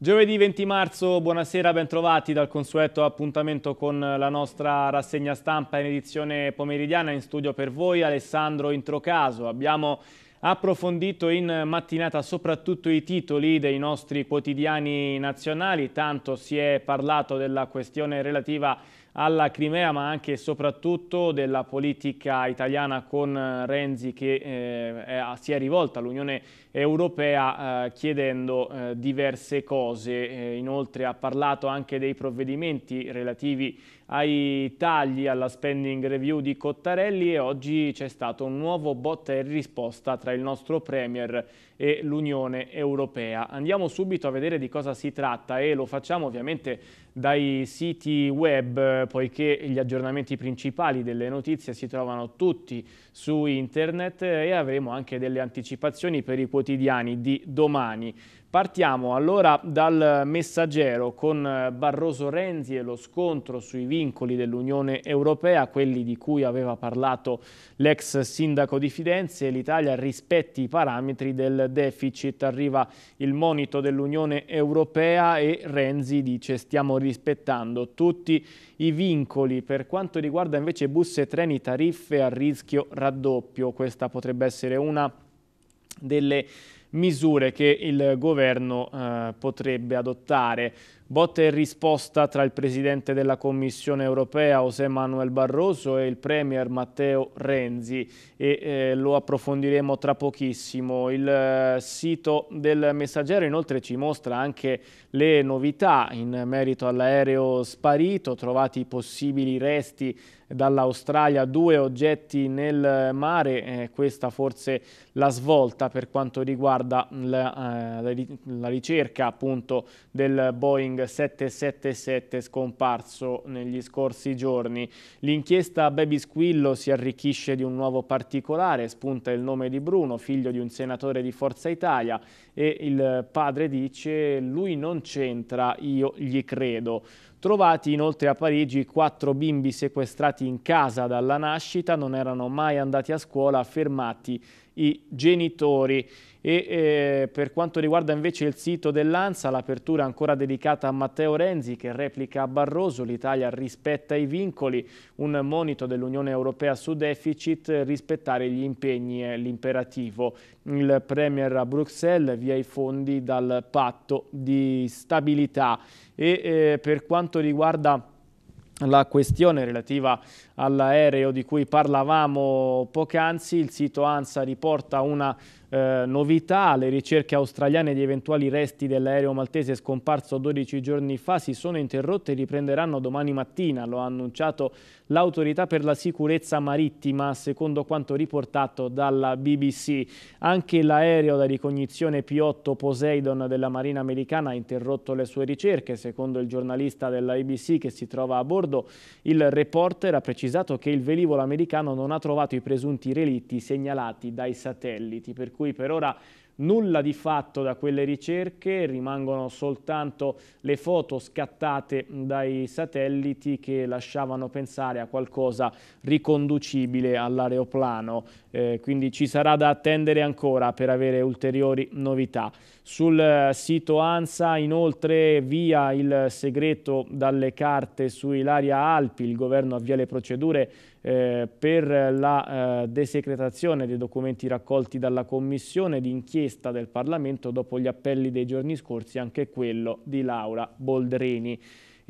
Giovedì 20 marzo, buonasera, bentrovati dal consueto appuntamento con la nostra rassegna stampa in edizione pomeridiana in studio per voi Alessandro Introcaso. Abbiamo approfondito in mattinata soprattutto i titoli dei nostri quotidiani nazionali, tanto si è parlato della questione relativa alla Crimea ma anche e soprattutto della politica italiana con eh, Renzi che eh, è, si è rivolta all'Unione Europea eh, chiedendo eh, diverse cose, eh, inoltre ha parlato anche dei provvedimenti relativi ai tagli alla spending review di Cottarelli e oggi c'è stato un nuovo botta e risposta tra il nostro Premier e l'Unione Europea. Andiamo subito a vedere di cosa si tratta e lo facciamo ovviamente dai siti web, poiché gli aggiornamenti principali delle notizie si trovano tutti su internet eh, e avremo anche delle anticipazioni per i quotidiani di domani. Partiamo allora dal messaggero con eh, Barroso Renzi e lo scontro sui vincoli dell'Unione Europea, quelli di cui aveva parlato l'ex sindaco di Firenze. L'Italia rispetti i parametri del deficit, arriva il monito dell'Unione Europea e Renzi dice stiamo rispettando tutti i vincoli. Per quanto riguarda invece bus e treni, tariffe a rischio raddoppio, questa potrebbe essere una delle misure che il governo eh, potrebbe adottare. Botte e risposta tra il Presidente della Commissione europea José Manuel Barroso e il Premier Matteo Renzi e eh, lo approfondiremo tra pochissimo. Il eh, sito del Messaggero inoltre ci mostra anche le novità in merito all'aereo sparito, trovati possibili resti dall'Australia, due oggetti nel mare, eh, questa forse la svolta per quanto riguarda la, eh, la ricerca appunto del Boeing Gang 777 scomparso negli scorsi giorni. L'inchiesta a Baby Squillo si arricchisce di un nuovo particolare, spunta il nome di Bruno, figlio di un senatore di Forza Italia, e il padre dice lui non c'entra, io gli credo. Trovati inoltre a Parigi quattro bimbi sequestrati in casa dalla nascita, non erano mai andati a scuola, fermati i genitori. E eh, per quanto riguarda invece il sito dell'ANSA, l'apertura ancora dedicata a Matteo Renzi che replica a Barroso, l'Italia rispetta i vincoli, un monito dell'Unione Europea su deficit, rispettare gli impegni è l'imperativo. Il Premier a Bruxelles relativi ai fondi dal patto di stabilità. E eh, per quanto riguarda la questione relativa all'aereo di cui parlavamo poc'anzi, il sito ANSA riporta una eh, novità, le ricerche australiane di eventuali resti dell'aereo maltese scomparso 12 giorni fa si sono interrotte e riprenderanno domani mattina, lo ha annunciato l'autorità per la sicurezza marittima, secondo quanto riportato dalla BBC. Anche l'aereo da ricognizione P-8 Poseidon della Marina americana ha interrotto le sue ricerche, secondo il giornalista della ABC che si trova a bordo. Il reporter ha precisato che il velivolo americano non ha trovato i presunti relitti segnalati dai satelliti, per cui per ora nulla di fatto da quelle ricerche, rimangono soltanto le foto scattate dai satelliti che lasciavano pensare a qualcosa riconducibile all'aeroplano eh, quindi ci sarà da attendere ancora per avere ulteriori novità. Sul eh, sito ANSA inoltre via il segreto dalle carte su Ilaria Alpi, il governo avvia le procedure eh, per la eh, desecretazione dei documenti raccolti dalla commissione d'inchiesta del Parlamento dopo gli appelli dei giorni scorsi, anche quello di Laura Boldrini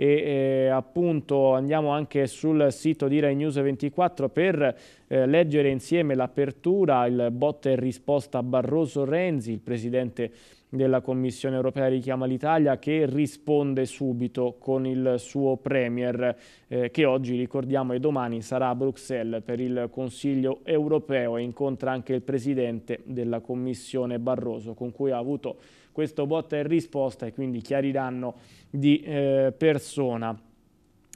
e eh, appunto andiamo anche sul sito di Rai News 24 per eh, leggere insieme l'apertura, il botta e risposta a Barroso Renzi, il presidente della Commissione europea richiama l'Italia che risponde subito con il suo Premier eh, che oggi ricordiamo e domani sarà a Bruxelles per il Consiglio europeo e incontra anche il Presidente della Commissione Barroso con cui ha avuto questo botta e risposta e quindi chiariranno di eh, persona.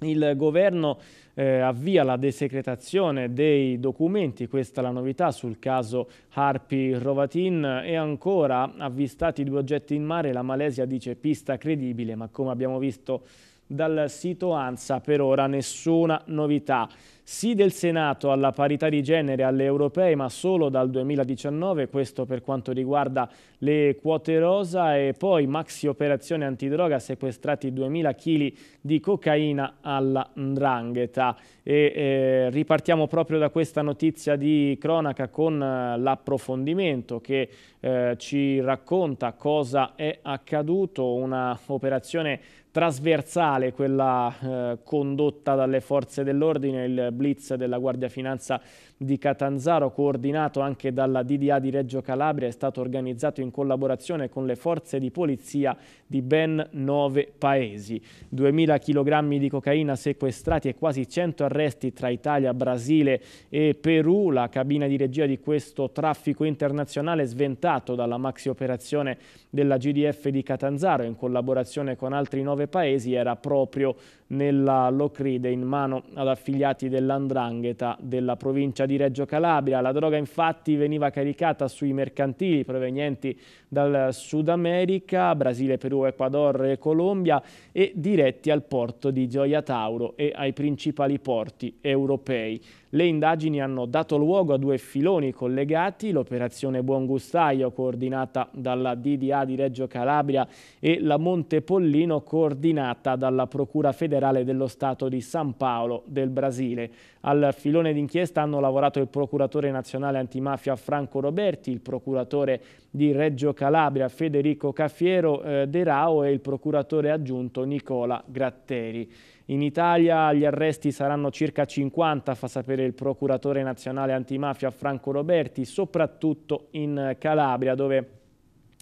Il governo eh, avvia la desecretazione dei documenti, questa è la novità sul caso Harpi-Rovatin e ancora avvistati due oggetti in mare, la Malesia dice pista credibile ma come abbiamo visto dal sito ANSA per ora nessuna novità. Sì del Senato alla parità di genere alle europee, ma solo dal 2019, questo per quanto riguarda le quote rosa e poi maxi operazione antidroga sequestrati 2000 kg di cocaina alla Ndrangheta. E, eh, ripartiamo proprio da questa notizia di cronaca con eh, l'approfondimento che eh, ci racconta cosa è accaduto, una operazione trasversale quella eh, condotta dalle forze dell'ordine, il blitz della Guardia Finanza di Catanzaro, coordinato anche dalla DDA di Reggio Calabria, è stato organizzato in collaborazione con le forze di polizia di ben nove paesi. 2.000 kg di cocaina sequestrati e quasi 100 arresti tra Italia, Brasile e Perù. La cabina di regia di questo traffico internazionale sventato dalla maxi operazione della GDF di Catanzaro in collaborazione con altri nove paesi era proprio nella Locride in mano ad affiliati dell'Andrangheta della provincia di Reggio Calabria. La droga infatti veniva caricata sui mercantili provenienti dal Sud America, Brasile, Perù, Ecuador e Colombia e diretti al porto di Gioia Tauro e ai principali porti europei. Le indagini hanno dato luogo a due filoni collegati, l'operazione Buon Gustaio coordinata dalla DDA di Reggio Calabria e la Montepollino coordinata dalla Procura federale dello Stato di San Paolo del Brasile. Al filone d'inchiesta hanno lavorato il procuratore nazionale antimafia Franco Roberti, il procuratore di Reggio Calabria Federico Caffiero eh, De Rao e il procuratore aggiunto Nicola Gratteri. In Italia gli arresti saranno circa 50, fa sapere il procuratore nazionale antimafia Franco Roberti, soprattutto in Calabria dove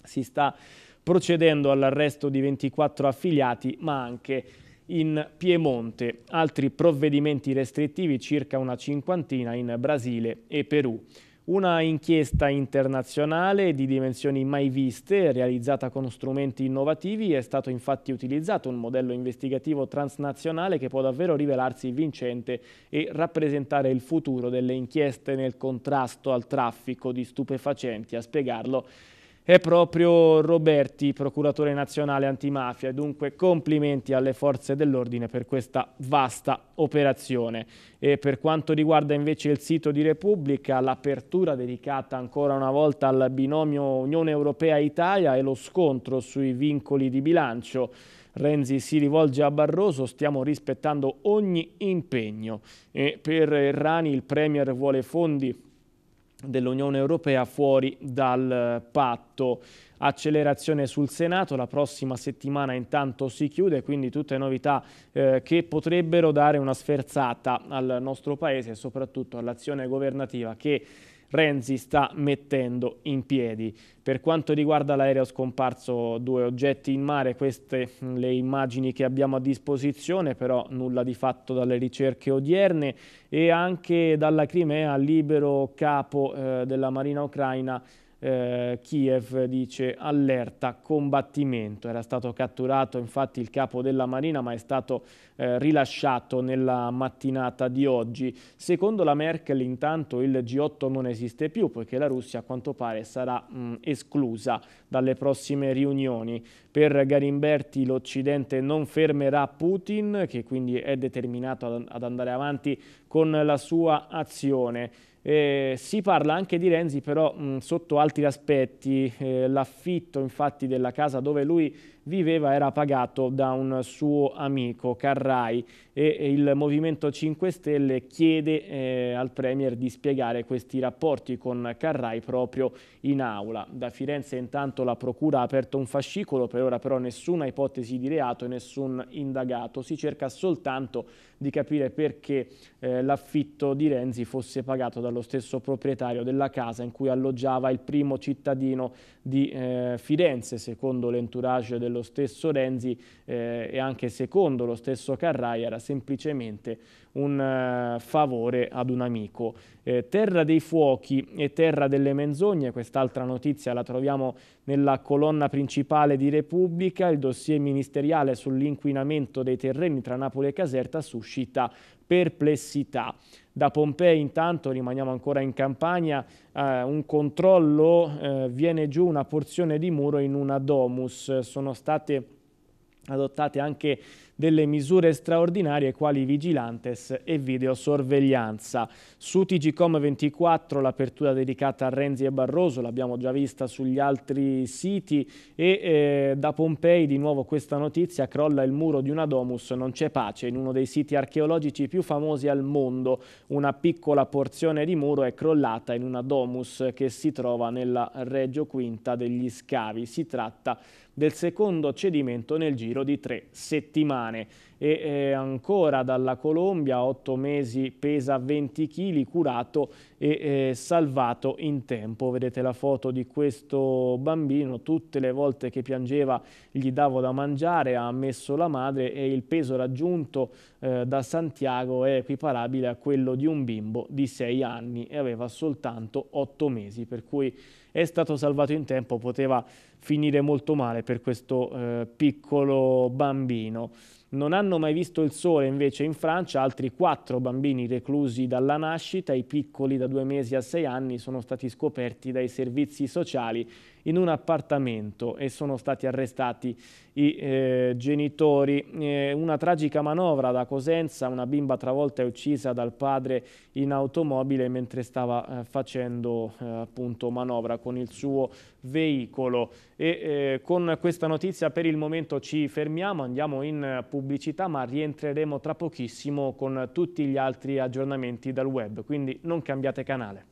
si sta procedendo all'arresto di 24 affiliati ma anche in Piemonte. Altri provvedimenti restrittivi circa una cinquantina in Brasile e Perù. Una inchiesta internazionale di dimensioni mai viste, realizzata con strumenti innovativi, è stato infatti utilizzato un modello investigativo transnazionale che può davvero rivelarsi vincente e rappresentare il futuro delle inchieste nel contrasto al traffico di stupefacenti. A spiegarlo è proprio Roberti, procuratore nazionale antimafia. Dunque complimenti alle forze dell'ordine per questa vasta operazione. E per quanto riguarda invece il sito di Repubblica, l'apertura dedicata ancora una volta al binomio Unione Europea-Italia e lo scontro sui vincoli di bilancio. Renzi si rivolge a Barroso, stiamo rispettando ogni impegno. E per Rani il Premier vuole fondi dell'Unione Europea fuori dal patto. Accelerazione sul Senato, la prossima settimana intanto si chiude, quindi tutte novità eh, che potrebbero dare una sferzata al nostro Paese e soprattutto all'azione governativa che Renzi sta mettendo in piedi. Per quanto riguarda l'aereo scomparso due oggetti in mare, queste le immagini che abbiamo a disposizione, però nulla di fatto dalle ricerche odierne e anche dalla Crimea, libero capo eh, della Marina Ucraina, eh, Kiev dice allerta combattimento. Era stato catturato infatti il capo della Marina ma è stato eh, rilasciato nella mattinata di oggi. Secondo la Merkel intanto il G8 non esiste più poiché la Russia a quanto pare sarà mh, mm, esclusa dalle prossime riunioni. Per Garimberti l'Occidente non fermerà Putin che quindi è determinato ad, ad andare avanti con la sua azione. Eh, si parla anche di Renzi però mh, sotto altri aspetti, eh, l'affitto infatti della casa dove lui viveva era pagato da un suo amico Carrai e il Movimento 5 Stelle chiede eh, al Premier di spiegare questi rapporti con Carrai proprio in aula. Da Firenze intanto la Procura ha aperto un fascicolo, per ora però nessuna ipotesi di reato e nessun indagato, si cerca soltanto di capire perché eh, l'affitto di Renzi fosse pagato dallo stesso proprietario della casa in cui alloggiava il primo cittadino di eh, Firenze, secondo l'entourage del dello stesso Renzi eh, e anche secondo lo stesso Carrai era semplicemente un uh, favore ad un amico. Eh, terra dei fuochi e terra delle menzogne, quest'altra notizia la troviamo nella colonna principale di Repubblica, il dossier ministeriale sull'inquinamento dei terreni tra Napoli e Caserta suscita perplessità. Da Pompei intanto rimaniamo ancora in campagna, eh, un controllo eh, viene giù una porzione di muro in una domus, sono state adottate anche delle misure straordinarie quali vigilantes e videosorveglianza. Su TGCOM 24 l'apertura dedicata a Renzi e Barroso, l'abbiamo già vista sugli altri siti e eh, da Pompei di nuovo questa notizia, crolla il muro di una domus, non c'è pace, in uno dei siti archeologici più famosi al mondo, una piccola porzione di muro è crollata in una domus che si trova nella Reggio Quinta degli Scavi. Si tratta del secondo cedimento nel giro di tre settimane italiane e eh, ancora dalla Colombia, 8 mesi, pesa 20 kg, curato e eh, salvato in tempo. Vedete la foto di questo bambino, tutte le volte che piangeva gli davo da mangiare, ha messo la madre e il peso raggiunto eh, da Santiago è equiparabile a quello di un bimbo di 6 anni e aveva soltanto 8 mesi, per cui è stato salvato in tempo, poteva finire molto male per questo eh, piccolo bambino. Non hanno mai visto il sole invece in Francia altri quattro bambini reclusi dalla nascita, i piccoli da due mesi a sei anni sono stati scoperti dai servizi sociali in un appartamento e sono stati arrestati i eh, genitori. Eh, una tragica manovra da Cosenza, una bimba travolta e uccisa dal padre in automobile mentre stava eh, facendo eh, appunto manovra con il suo veicolo. E eh, con questa notizia per il momento ci fermiamo, andiamo in pubblicazione eh, pubblicità ma rientreremo tra pochissimo con tutti gli altri aggiornamenti dal web, quindi non cambiate canale.